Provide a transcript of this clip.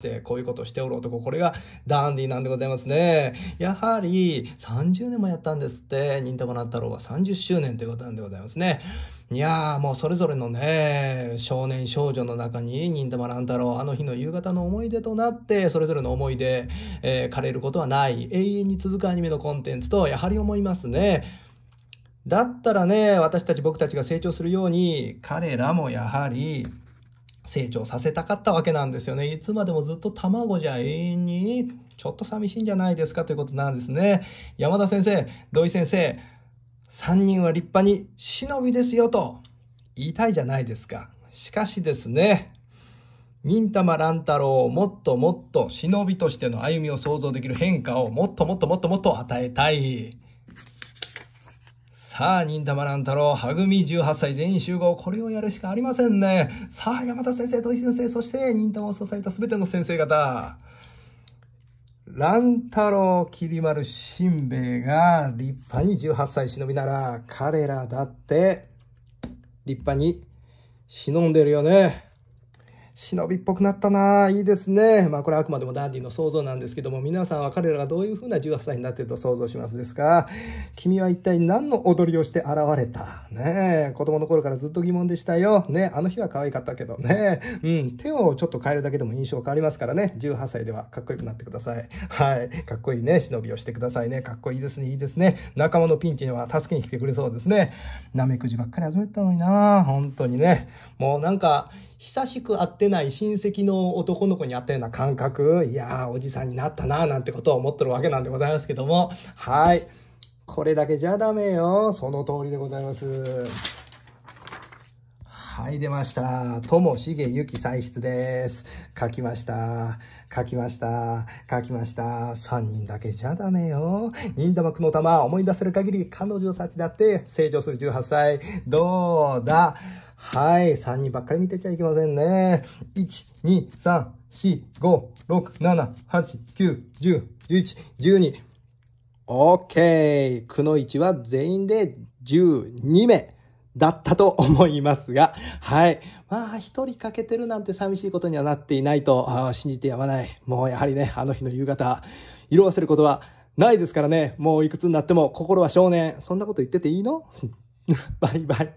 で、こういうことをしておる男、これがダンディなんでございますね。やはり、30年もやったんですって、忍たま乱太郎は30周年ということなんでございますね。いやー、もうそれぞれのね、少年少女の中に、忍たま乱太郎、あの日の夕方の思い出となって、それぞれの思い出、えー、枯れることはない、永遠に続くアニメのコンテンツと、やはり思いますね。だったらね、私たち僕たちが成長するように、彼らもやはり、成長させたかったわけなんですよね。いつまでもずっと卵じゃ永遠にちょっと寂しいんじゃないですかということなんですね。山田先生、土井先生、3人は立派に忍びですよと言いたいじゃないですか。しかしですね、忍たま乱太郎をもっともっと忍びとしての歩みを想像できる変化をもっともっともっともっと与えたい。さあ、忍たま乱太郎、はぐみ18歳全員集合、これをやるしかありませんね。さあ、山田先生、土井先生、そして忍たまを支えた全ての先生方。乱太郎、きり丸、しんべヱが立派に18歳忍びなら、彼らだって立派に忍んでるよね。忍びっぽくなったないいですね。まあこれはあくまでもダンディの想像なんですけども、皆さんは彼らがどういう風な18歳になっていると想像しますですか君は一体何の踊りをして現れたねえ、子供の頃からずっと疑問でしたよ。ねあの日は可愛かったけどね。うん、手をちょっと変えるだけでも印象変わりますからね。18歳ではかっこよくなってください。はい。かっこいいね。忍びをしてくださいね。かっこいいですね。いいですね。仲間のピンチには助けに来てくれそうですね。なめくじばっかり集めたのにな本当にね。もうなんか、久しく会ってない親戚の男の子に会ったような感覚、いやー、おじさんになったなーなんてことを思ってるわけなんでございますけども、はい。これだけじゃダメよ。その通りでございます。はい、出ました。ともしげゆき歳筆です。書きました。書きました。書きました。三人だけじゃダメよ。忍玉くの玉、思い出せる限り彼女たちだって成長する18歳。どうだはい。3人ばっかり見てちゃいけませんね。1、2、3、4、5、6、7、8、9、10、11、12。OK。くの1は全員で12名。だったと思いますが、はい。まあ、一人欠けてるなんて寂しいことにはなっていないと信じてやまない。もうやはりね、あの日の夕方、色あせることはないですからね。もういくつになっても心は少年。そんなこと言ってていいの バイバイ。